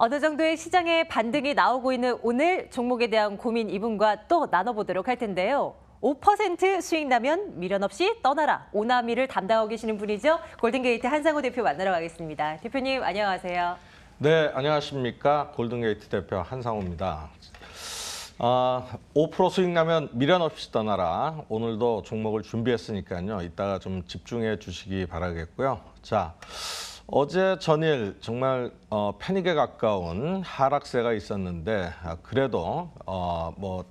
어느 정도의 시장의 반등이 나오고 있는 오늘 종목에 대한 고민 이분과 또 나눠보도록 할 텐데요. 5% 수익 나면 미련 없이 떠나라 오나미를 담당하고 계시는 분이죠. 골든게이트 한상우 대표 만나러 가겠습니다. 대표님 안녕하세요. 네, 안녕하십니까. 골든게이트 대표 한상우입니다 아, 5% 수익 나면 미련 없이 떠나라. 오늘도 종목을 준비했으니까요. 이따가 좀 집중해 주시기 바라겠고요. 자, 어제 전일 정말 어, 패닉에 가까운 하락세가 있었는데 아, 그래도 어, 뭐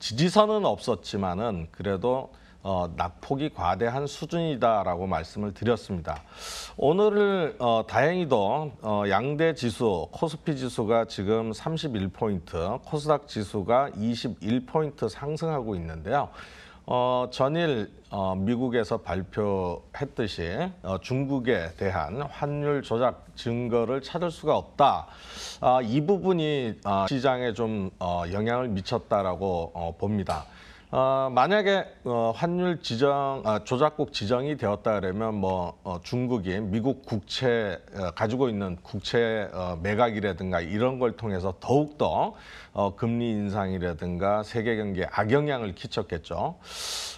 지지선은 없었지만은 그래도 어, 낙폭이 과대한 수준이다라고 말씀을 드렸습니다. 오늘을 어, 다행히도 어, 양대 지수, 코스피 지수가 지금 31포인트, 코스닥 지수가 21포인트 상승하고 있는데요. 어, 전일 어, 미국에서 발표했듯이 어, 중국에 대한 환율 조작 증거를 찾을 수가 없다. 아, 이 부분이 아, 시장에 좀 어, 영향을 미쳤다라고 어, 봅니다. 어, 만약에 어, 환율 지정 아, 조작국 지정이 되었다 그러면 뭐 어, 중국이 미국 국채 어, 가지고 있는 국채 어, 매각이라든가 이런 걸 통해서 더욱 더 어, 금리 인상이라든가 세계 경기에 악영향을 끼쳤겠죠.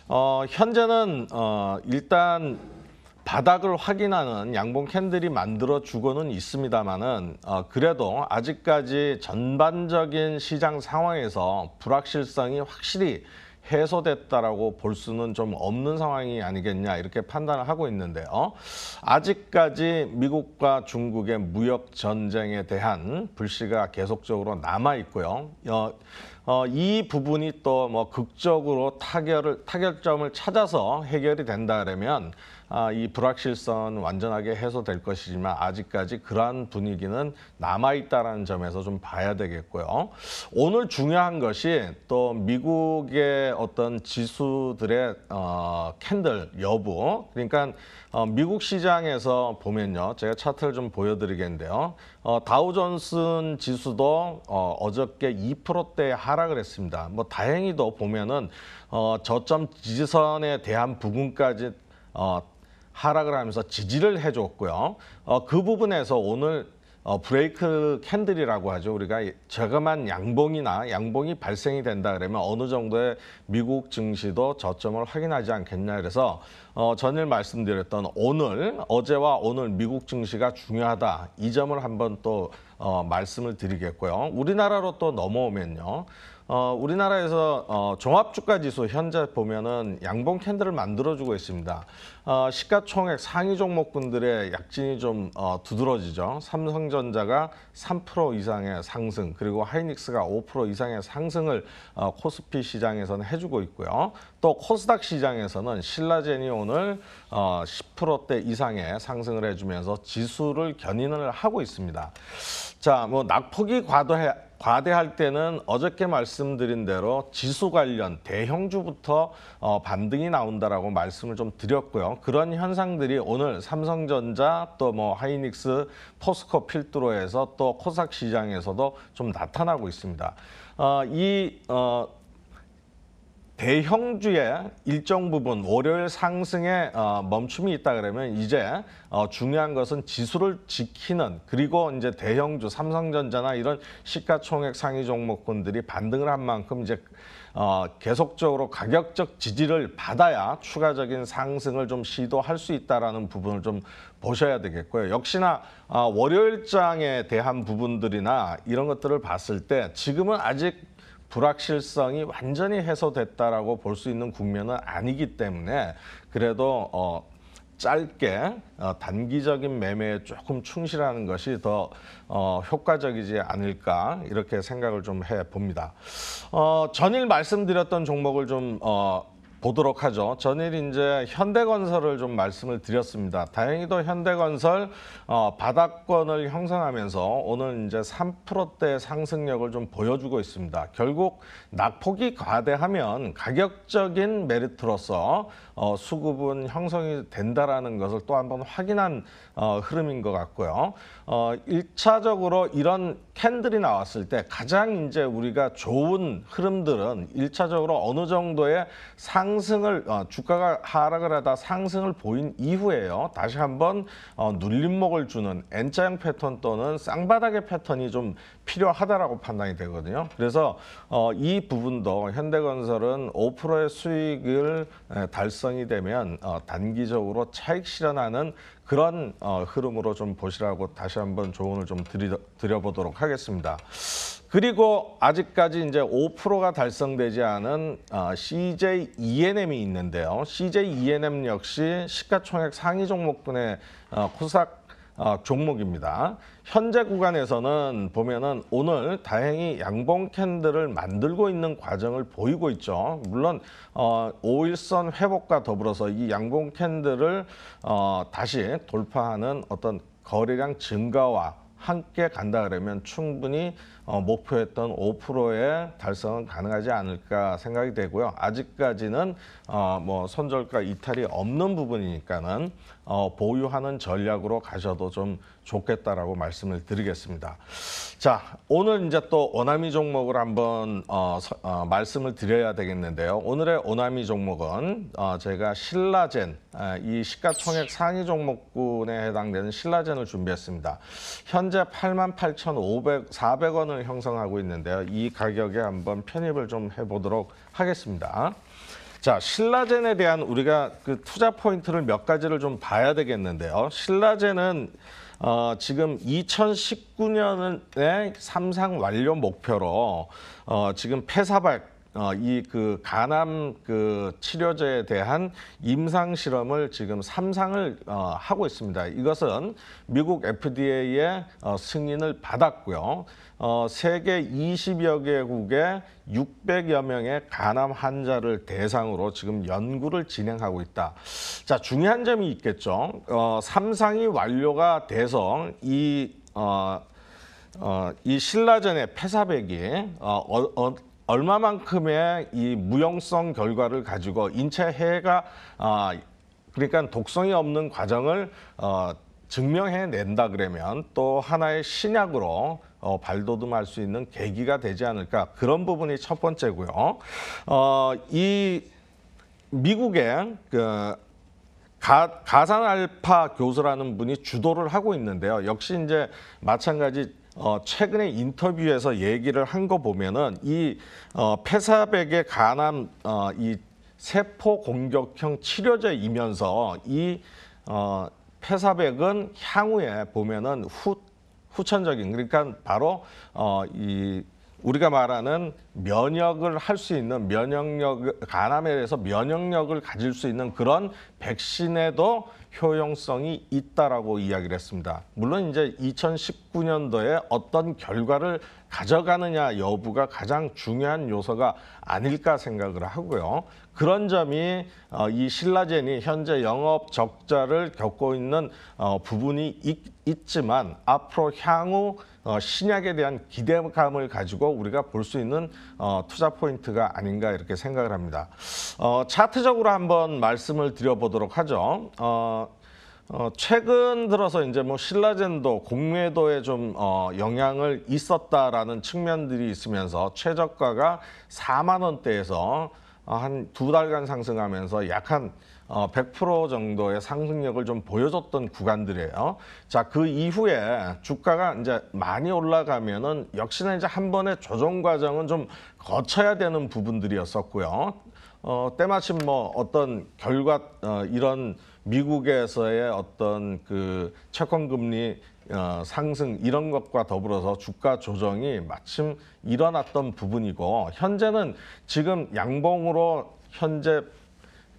어, 현재는 어, 일단 바닥을 확인하는 양봉 캔들이 만들어 주고는 있습니다만은 어, 그래도 아직까지 전반적인 시장 상황에서 불확실성이 확실히 해소됐다라고 볼 수는 좀 없는 상황이 아니겠냐 이렇게 판단을 하고 있는데요. 아직까지 미국과 중국의 무역 전쟁에 대한 불씨가 계속적으로 남아 있고요. 어, 이 부분이 또 뭐 극적으로 타결을 타결점을 찾아서 해결이 된다 그러면 아, 이 불확실성은 완전하게 해소될 것이지만 아직까지 그러한 분위기는 남아있다라는 점에서 좀 봐야 되겠고요. 오늘 중요한 것이 또 미국의 어떤 지수들의 어, 캔들 여부 그러니까 어, 미국 시장에서 보면요. 제가 차트를 좀 보여드리겠는데요. 어, 다우존슨 지수도 어, 어저께 2%대 하락을 했습니다. 뭐 다행히도 보면은 어, 저점 지지선에 대한 부분까지 어, 하락을 하면서 지지를 해줬고요. 어, 그 부분에서 오늘 어, 브레이크 캔들이라고 하죠. 우리가 저감한 양봉이나 양봉이 발생이 된다 그러면 어느 정도의 미국 증시도 저점을 확인하지 않겠냐 그래서 어, 전일 말씀드렸던 오늘 어제와 오늘 미국 증시가 중요하다 이 점을 한번 또 어, 말씀을 드리겠고요. 우리나라로 또 넘어오면요. 어, 우리나라에서 어, 종합주가지수 현재 보면은 양봉 캔들을 만들어주고 있습니다. 어, 시가총액 상위 종목군들의 약진이 좀 어, 두드러지죠. 삼성전자가 3% 이상의 상승, 그리고 하이닉스가 5% 이상의 상승을 어, 코스피 시장에서는 해주고 있고요. 또 코스닥 시장에서는 신라젠이 오늘 어, 10%대 이상의 상승을 해주면서 지수를 견인을 하고 있습니다. 자, 뭐 낙폭이 과도해 과대할 때는 어저께 말씀드린 대로 지수 관련 대형주부터 어, 반등이 나온다라고 말씀을 좀 드렸고요. 그런 현상들이 오늘 삼성전자 또 뭐 하이닉스, 포스코 필두로 해서 또 코삭 시장에서도 좀 나타나고 있습니다. 어, 이 어, 대형주의 일정 부분 월요일 상승에 어, 멈춤이 있다 그러면 이제 어, 중요한 것은 지수를 지키는 그리고 이제 대형주 삼성전자나 이런 시가총액 상위 종목군들이 반등을 한 만큼 이제 어, 계속적으로 가격적 지지를 받아야 추가적인 상승을 좀 시도할 수 있다라는 부분을 좀 보셔야 되겠고요. 역시나 어, 월요일장에 대한 부분들이나 이런 것들을 봤을 때 지금은 아직 불확실성이 완전히 해소됐다라고 볼 수 있는 국면은 아니기 때문에 그래도 어, 짧게 어, 단기적인 매매에 조금 충실하는 것이 더 어, 효과적이지 않을까 이렇게 생각을 좀 해봅니다. 어, 전일 말씀드렸던 종목을 좀 어, 보도록 하죠. 전일 이제 현대건설을 좀 말씀을 드렸습니다. 다행히도 현대건설 어, 바닥권을 형성하면서 오늘 이제 3%대 상승력을 좀 보여주고 있습니다. 결국 낙폭이 과대하면 가격적인 메리트로서 어, 수급은 형성이 된다라는 것을 또 한번 확인한 어, 흐름인 것 같고요. 어, 1차적으로 이런 캔들이 나왔을 때 가장 이제 우리가 좋은 흐름들은 1차적으로 어느 정도의 상 상승을 어, 주가가 하락을 하다 상승을 보인 이후에요. 다시 한번 어, 눌림목을 주는 N자형 패턴 또는 쌍바닥의 패턴이 좀 필요하다라고 판단이 되거든요. 그래서 어, 이 부분도 현대건설은 5%의 수익을 달성이 되면 어, 단기적으로 차익 실현하는 그런 어, 흐름으로 좀 보시라고 다시 한번 조언을 좀 드리, 드려보도록 하겠습니다. 그리고 아직까지 이제 5%가 달성되지 않은 어, CJ ENM이 있는데요. CJ ENM 역시 시가총액 상위 종목군의 어, 코스닥 어, 종목입니다. 현재 구간에서는 보면은 오늘 다행히 양봉 캔들을 만들고 있는 과정을 보이고 있죠. 물론 어 5일선 회복과 더불어서 이 양봉 캔들을 어 다시 돌파하는 어떤 거래량 증가와 함께 간다 그러면 충분히 어, 목표했던 5%의 달성은 가능하지 않을까 생각이 되고요. 아직까지는 어, 뭐 선절과 이탈이 없는 부분이니까는 어, 보유하는 전략으로 가셔도 좀 좋겠다라고 말씀을 드리겠습니다. 자, 오늘 이제 또 오나미 종목을 한번 어, 어, 말씀을 드려야 되겠는데요. 오늘의 오나미 종목은 어, 제가 신라젠 어, 이 시가총액 상위 종목군에 해당되는 신라젠을 준비했습니다. 현재 88,400원을 5 0 0 형성하고 있는데요. 이 가격에 한번 편입을 좀 해보도록 하겠습니다. 자, 신라젠에 대한 우리가 그 투자 포인트를 몇 가지를 좀 봐야 되겠는데요. 신라젠은 어, 지금 2019년에 삼상 완료 목표로 어, 지금 폐사발 어, 이 그 간암 그 치료제에 대한 임상 실험을 지금 삼상을 어, 하고 있습니다. 이것은 미국 FDA의 어, 승인을 받았고요. 어, 세계 20여 개국의 600여 명의 간암 환자를 대상으로 지금 연구를 진행하고 있다. 자, 중요한 점이 있겠죠. 어, 삼상이 완료가 돼서 이 어, 어, 이 신라전의 폐사백이 어, 어, 얼마만큼의 이 무용성 결과를 가지고 인체 해가 아 그러니까 독성이 없는 과정을 어 증명해낸다 그러면 또 하나의 신약으로 어, 발돋움할 수 있는 계기가 되지 않을까 그런 부분이 첫 번째고요. 어, 이 미국의 그 가, 가산 알파 교수라는 분이 주도를 하고 있는데요. 역시 이제 마찬가지 어, 최근에 인터뷰에서 얘기를 한 거 보면은 이 어, 폐사백의 간암 어, 이 세포 공격형 치료제이면서 이 어, 폐사백은 향후에 보면은 후 후천적인 그러니까 바로 어, 이 우리가 말하는 면역을 할 수 있는 면역력 간암에 대해서 면역력을 가질 수 있는 그런 백신에도 효용성이 있다라고 이야기를 했습니다. 물론 이제 2019년도에 어떤 결과를 가져가느냐 여부가 가장 중요한 요소가 아닐까 생각을 하고요. 그런 점이 어, 이 신라젠이 현재 영업 적자를 겪고 있는 어, 부분이 있지만 앞으로 향후 어, 신약에 대한 기대감을 가지고 우리가 볼 수 있는 투자 포인트가 아닌가 이렇게 생각을 합니다. 차트적으로 한번 말씀을 드려보도록 하죠. 어, 최근 들어서 이제 뭐 신라젠도 공매도에 좀 어, 영향을 있었다라는 측면들이 있으면서 최저가가 4만 원대에서 어, 한두 달간 상승하면서 약한 어, 100% 정도의 상승력을 좀 보여줬던 구간들이에요. 자, 그 이후에 주가가 이제 많이 올라가면은 역시나 이제 한 번의 조정 과정은 좀 거쳐야 되는 부분들이었었고요. 어, 때마침 뭐 어떤 결과, 어, 이런 미국에서의 어떤 그 채권 금리 어, 상승 이런 것과 더불어서 주가 조정이 마침 일어났던 부분이고 현재는 지금 양봉으로 현재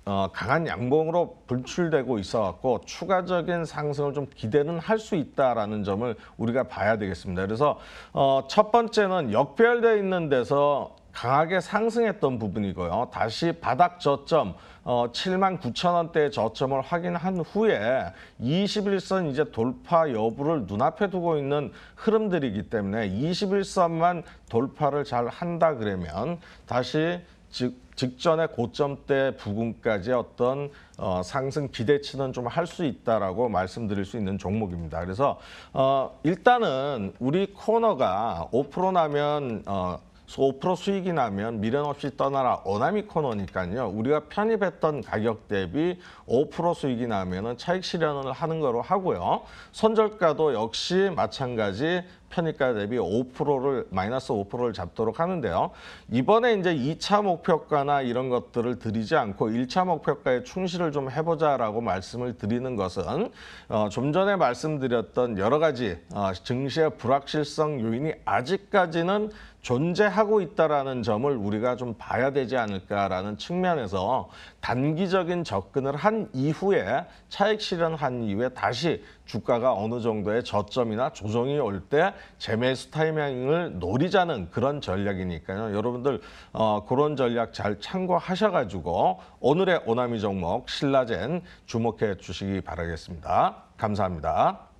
어, 강한 양봉으로 분출되고 있어갖고 추가적인 상승을 좀 기대는 할 수 있다라는 점을 우리가 봐야 되겠습니다. 그래서 어, 첫 번째는 역배열되어 있는 데서 강하게 상승했던 부분이고요. 다시 바닥 저점 어, 7만 9천 원대의 저점을 확인한 후에 21선 이제 돌파 여부를 눈앞에 두고 있는 흐름들이기 때문에 21선만 돌파를 잘 한다 그러면 다시 즉직전에 고점대 부근까지 어떤 어, 상승 기대치는 좀 할 수 있다라고 말씀드릴 수 있는 종목입니다. 그래서 어, 일단은 우리 코너가 5% 나면 어, 소5% 수익이 나면 미련 없이 떠나라 어나미 코너니까요. 우리가 편입했던 가격 대비 5% 수익이 나면 은 차익 실현을 하는 거로 하고요. 선절가도 역시 마찬가지 편입가 대비 5%를 마이너스 5%를 잡도록 하는데요. 이번에 이제 2차 목표가나 이런 것들을 드리지 않고 1차 목표가에 충실을 좀 해보자라고 말씀을 드리는 것은 어, 좀 전에 말씀드렸던 여러 가지 어, 증시의 불확실성 요인이 아직까지는 존재하고 있다라는 점을 우리가 좀 봐야 되지 않을까라는 측면에서 단기적인 접근을 한 이후에 차익 실현한 이후에 다시 주가가 어느 정도의 저점이나 조정이 올 때 재매수 타이밍을 노리자는 그런 전략이니까요. 여러분들 어, 그런 전략 잘 참고하셔가지고 오늘의 오나미 종목 신라젠 주목해 주시기 바라겠습니다. 감사합니다.